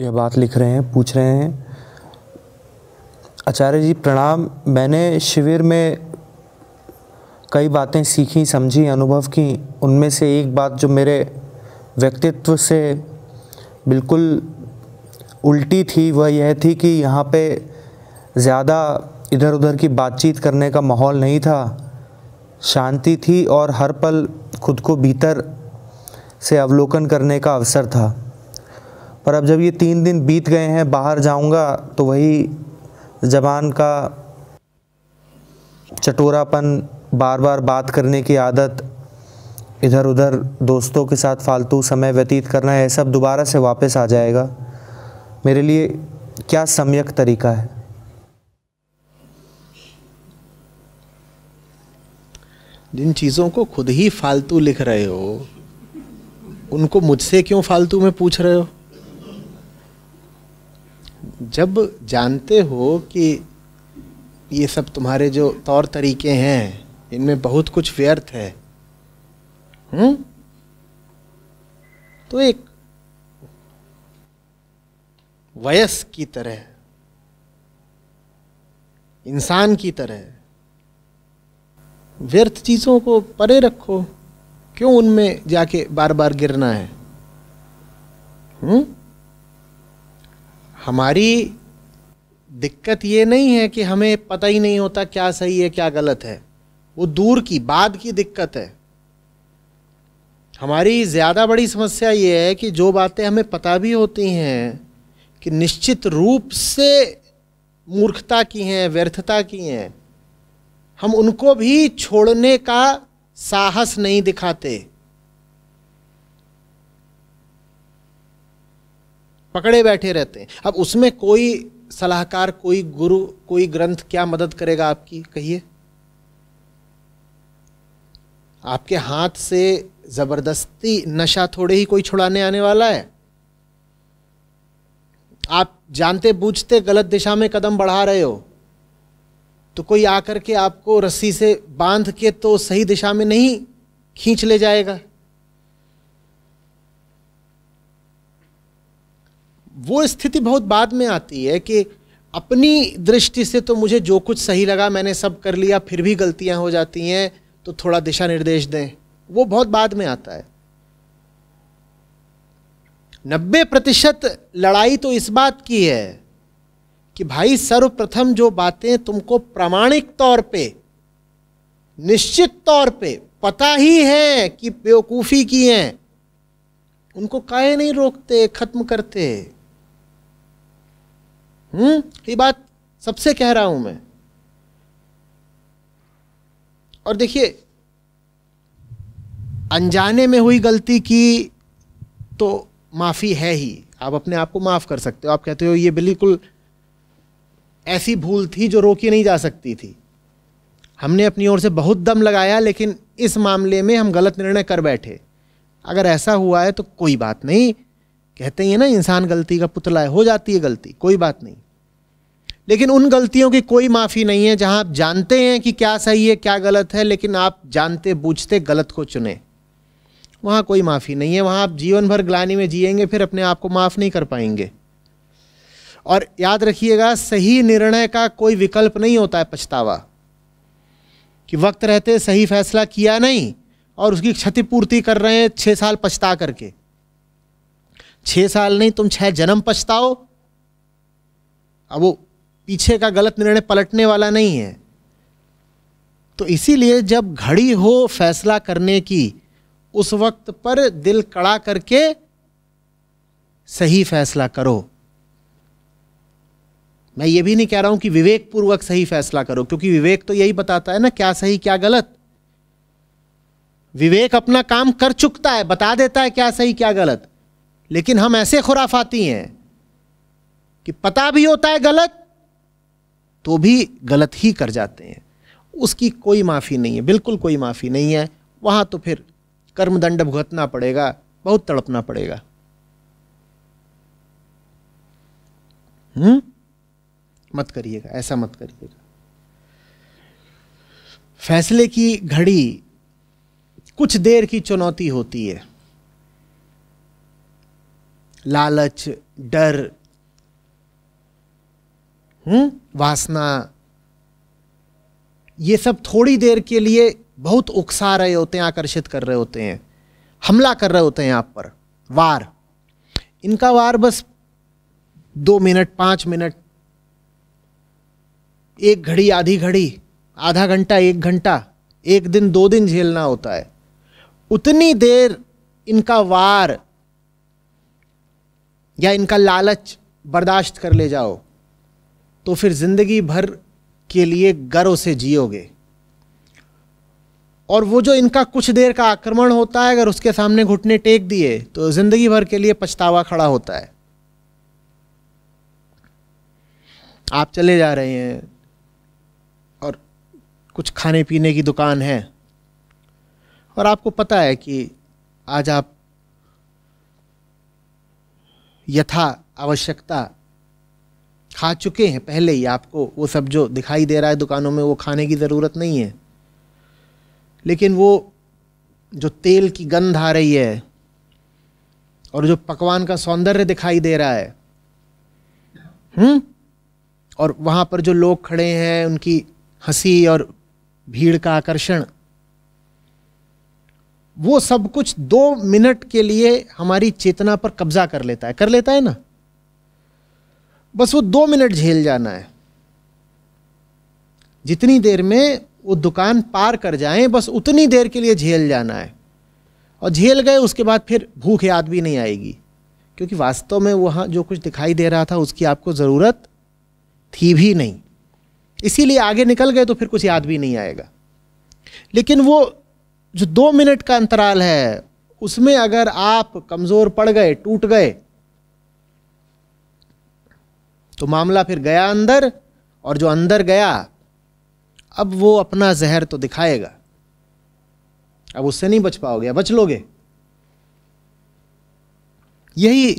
यह बात लिख रहे हैं पूछ रहे हैं आचार्य जी प्रणाम मैंने शिविर में कई बातें सीखी समझी अनुभव की उनमें से एक बात जो मेरे व्यक्तित्व से बिल्कुल उल्टी थी वह यह थी कि यहाँ पे ज़्यादा इधर उधर की बातचीत करने का माहौल नहीं था शांति थी और हर पल खुद को भीतर से अवलोकन करने का अवसर था पर अब जब ये तीन दिन बीत गए हैं बाहर जाऊंगा तो वही जबान का चटोरापन बार बार बात करने की आदत इधर उधर दोस्तों के साथ फालतू समय व्यतीत करना है सब दोबारा से वापस आ जाएगा मेरे लिए क्या सम्यक तरीका है जिन चीज़ों को खुद ही फालतू लिख रहे हो उनको मुझसे क्यों फालतू में पूछ रहे हो जब जानते हो कि ये सब तुम्हारे जो तौर तरीके हैं इनमें बहुत कुछ व्यर्थ है हुँ? हम्म? तो एक वयस की तरह इंसान की तरह व्यर्थ चीज़ों को परे रखो क्यों उनमें जाके बार बार गिरना है हुँ? हम्म? हमारी दिक्कत ये नहीं है कि हमें पता ही नहीं होता क्या सही है क्या गलत है वो दूर की बाद की दिक्कत है हमारी ज़्यादा बड़ी समस्या ये है कि जो बातें हमें पता भी होती हैं कि निश्चित रूप से मूर्खता की हैं व्यर्थता की हैं हम उनको भी छोड़ने का साहस नहीं दिखाते पकड़े बैठे रहते हैं अब उसमें कोई सलाहकार कोई गुरु कोई ग्रंथ क्या मदद करेगा आपकी कहिए आपके हाथ से जबरदस्ती नशा थोड़े ही कोई छुड़ाने आने वाला है आप जानते बूझते गलत दिशा में कदम बढ़ा रहे हो तो कोई आकर के आपको रस्सी से बांध के तो सही दिशा में नहीं खींच ले जाएगा वो स्थिति बहुत बाद में आती है कि अपनी दृष्टि से तो मुझे जो कुछ सही लगा मैंने सब कर लिया फिर भी गलतियां हो जाती हैं तो थोड़ा दिशा निर्देश दें वो बहुत बाद में आता है नब्बे प्रतिशत लड़ाई तो इस बात की है कि भाई सर्वप्रथम जो बातें तुमको प्रामाणिक तौर पे निश्चित तौर पे पता ही है कि बेवकूफ़ी की हैं उनको काहे नहीं रोकते खत्म करते हम्म ये बात सबसे कह रहा हूं मैं और देखिए अनजाने में हुई गलती की तो माफ़ी है ही आप अपने आप को माफ़ कर सकते हो आप कहते हो ये बिल्कुल ऐसी भूल थी जो रोकी नहीं जा सकती थी हमने अपनी ओर से बहुत दम लगाया लेकिन इस मामले में हम गलत निर्णय कर बैठे अगर ऐसा हुआ है तो कोई बात नहीं कहते हैं ना इंसान गलती का पुतला है हो जाती है गलती कोई बात नहीं लेकिन उन गलतियों की कोई माफ़ी नहीं है जहां आप जानते हैं कि क्या सही है क्या गलत है लेकिन आप जानते बूझते गलत को चुने वहां कोई माफ़ी नहीं है वहां आप जीवन भर ग्लानी में जिएंगे फिर अपने आप को माफ़ नहीं कर पाएंगे और याद रखिएगा सही निर्णय का कोई विकल्प नहीं होता है पछतावा कि वक्त रहते सही फैसला किया नहीं और उसकी क्षतिपूर्ति कर रहे हैं छः साल पछता करके छः साल नहीं तुम छः जन्म पछताओ अब वो पीछे का गलत निर्णय पलटने वाला नहीं है तो इसीलिए जब घड़ी हो फैसला करने की उस वक्त पर दिल कड़ा करके सही फैसला करो मैं ये भी नहीं कह रहा हूं कि विवेक पूर्वक सही फैसला करो क्योंकि विवेक तो यही बताता है ना क्या सही क्या गलत विवेक अपना काम कर चुकता है बता देता है क्या सही क्या गलत लेकिन हम ऐसे खुराफाती हैं कि पता भी होता है गलत तो भी गलत ही कर जाते हैं उसकी कोई माफ़ी नहीं है बिल्कुल कोई माफ़ी नहीं है वहाँ तो फिर कर्मदंड भुगतना पड़ेगा बहुत तड़पना पड़ेगा हम्म मत करिएगा ऐसा मत करिएगा फैसले की घड़ी कुछ देर की चुनौती होती है लालच डर हुँ? हम्म? वासना ये सब थोड़ी देर के लिए बहुत उकसा रहे होते हैं आकर्षित कर रहे होते हैं हमला कर रहे होते हैं आप पर वार इनका वार बस दो मिनट पाँच मिनट एक घड़ी आधी घड़ी आधा घंटा एक घंटा एक दिन दो दिन झेलना होता है उतनी देर इनका वार या इनका लालच बर्दाश्त कर ले जाओ तो फिर ज़िंदगी भर के लिए गर्व से जियोगे और वो जो इनका कुछ देर का आक्रमण होता है अगर उसके सामने घुटने टेक दिए तो ज़िंदगी भर के लिए पछतावा खड़ा होता है आप चले जा रहे हैं और कुछ खाने पीने की दुकान है और आपको पता है कि आज आप यथा आवश्यकता खा चुके हैं पहले ही आपको वो सब जो दिखाई दे रहा है दुकानों में वो खाने की ज़रूरत नहीं है लेकिन वो जो तेल की गंध आ रही है और जो पकवान का सौंदर्य दिखाई दे रहा है हुँ? हम्म? और वहाँ पर जो लोग खड़े हैं उनकी हंसी और भीड़ का आकर्षण वो सब कुछ दो मिनट के लिए हमारी चेतना पर कब्जा कर लेता है कर लेता है ना बस वो दो मिनट झेल जाना है जितनी देर में वो दुकान पार कर जाए बस उतनी देर के लिए झेल जाना है और झेल गए उसके बाद फिर भूख याद भी नहीं आएगी क्योंकि वास्तव में वहाँ जो कुछ दिखाई दे रहा था उसकी आपको ज़रूरत थी भी नहीं इसीलिए आगे निकल गए तो फिर कुछ याद भी नहीं आएगा लेकिन वो जो दो मिनट का अंतराल है उसमें अगर आप कमज़ोर पड़ गए टूट गए तो मामला फिर गया अंदर और जो अंदर गया अब वो अपना जहर तो दिखाएगा अब उससे नहीं बच पाओगे बच लोगे यही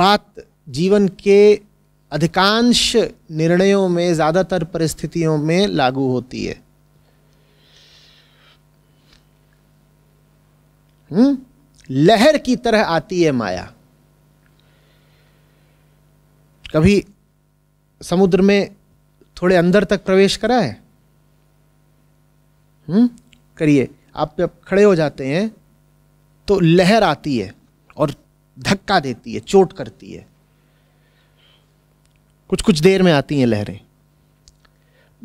बात जीवन के अधिकांश निर्णयों में ज़्यादातर परिस्थितियों में लागू होती है हुँ? हम्म? लहर की तरह आती है माया कभी समुद्र में थोड़े अंदर तक प्रवेश करा है हम्म? करिए आप जब खड़े हो जाते हैं तो लहर आती है और धक्का देती है चोट करती है कुछ कुछ देर में आती हैं लहरें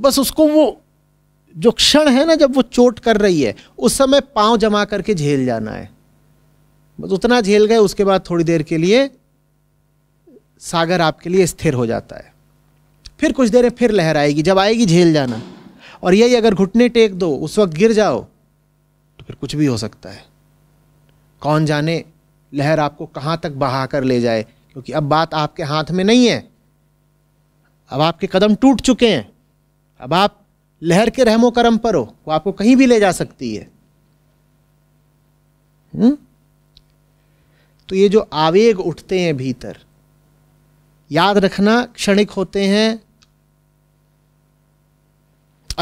बस उसको वो जो क्षण है ना जब वो चोट कर रही है उस समय पांव जमा करके झेल जाना है बस उतना झेल गए उसके बाद थोड़ी देर के लिए सागर आपके लिए स्थिर हो जाता है फिर कुछ देर फिर लहर आएगी जब आएगी झेल जाना और यही अगर घुटने टेक दो उस वक्त गिर जाओ तो फिर कुछ भी हो सकता है कौन जाने लहर आपको कहाँ तक बहा कर ले जाए क्योंकि अब बात आपके हाथ में नहीं है अब आपके कदम टूट चुके हैं अब आप लहर के रहमो करम पर हो वो आपको कहीं भी ले जा सकती है हुँ? हम्म? तो ये जो आवेग उठते हैं भीतर याद रखना क्षणिक होते हैं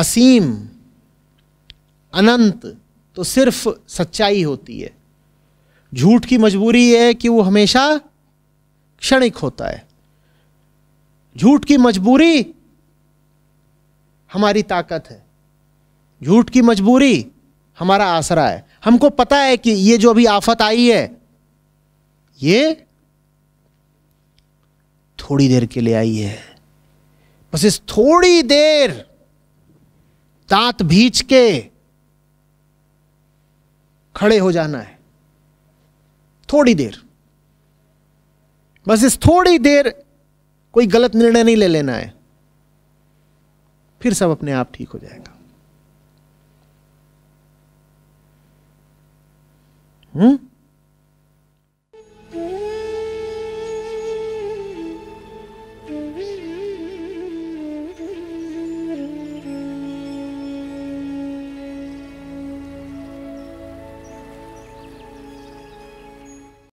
असीम अनंत तो सिर्फ सच्चाई होती है झूठ की मजबूरी है कि वो हमेशा क्षणिक होता है झूठ की मजबूरी हमारी ताकत है झूठ की मजबूरी हमारा आसरा है हमको पता है कि ये जो अभी आफत आई है ये थोड़ी देर के लिए आई है बस इस थोड़ी देर दांत भीच के खड़े हो जाना है थोड़ी देर बस इस थोड़ी देर कोई गलत निर्णय नहीं ले लेना है फिर सब अपने आप ठीक हो जाएगा हम्म